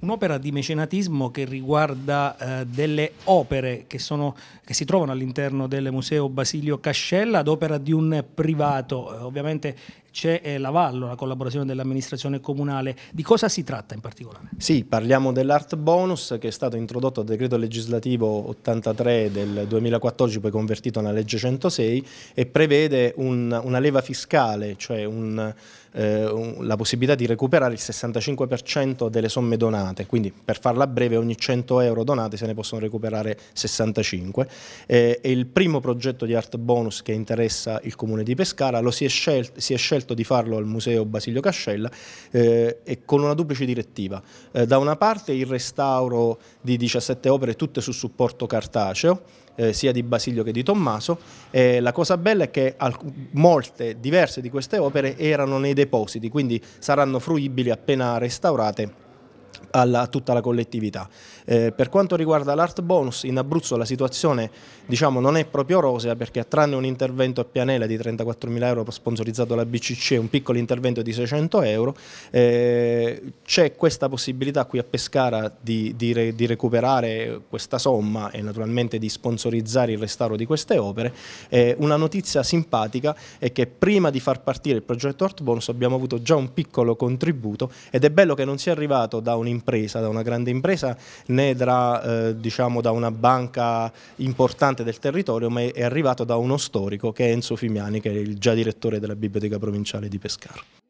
Un'opera di mecenatismo che riguarda eh, delle opere che, sono, che, si trovano all'interno del Museo Basilio Cascella ad opera di un privato. Eh, ovviamente c'è eh, Lavallo, la collaborazione dell'amministrazione comunale. Di cosa si tratta in particolare? Sì, parliamo dell'Art Bonus che è stato introdotto al decreto legislativo 83 del 2014, poi convertito nella legge 106 e prevede un, una leva fiscale, cioè un, eh, un, la possibilità di recuperare il 65% delle somme donate. Quindi per farla breve, ogni 100 euro donati se ne possono recuperare 65. Eh, e il primo progetto di Art Bonus che interessa il comune di Pescara lo si è scelto, si è scelto scelto di farlo al Museo Basilio Cascella eh, e con una duplice direttiva. Eh, da una parte il restauro di 17 opere tutte su supporto cartaceo, eh, sia di Basilio che di Tommaso. Eh, la cosa bella è che molte, diverse di queste opere erano nei depositi, quindi saranno fruibili appena restaurate alla, tutta la collettività. Eh, per quanto riguarda l'art bonus, in Abruzzo la situazione diciamo, non è proprio rosea perché tranne un intervento a Pianella di 34.000 euro sponsorizzato dalla BCC, e un piccolo intervento di 600 euro, eh, c'è questa possibilità qui a Pescara di, di, re, di, recuperare questa somma e naturalmente di sponsorizzare il restauro di queste opere. Eh, una notizia simpatica è che prima di far partire il progetto Art Bonus abbiamo avuto già un piccolo contributo ed è bello che non sia arrivato da un un'impresa, da una grande impresa, né da, eh, diciamo, da una banca importante del territorio, ma è arrivato da uno storico che è Enzo Fimiani, che è il già direttore della Biblioteca Provinciale di Pescara.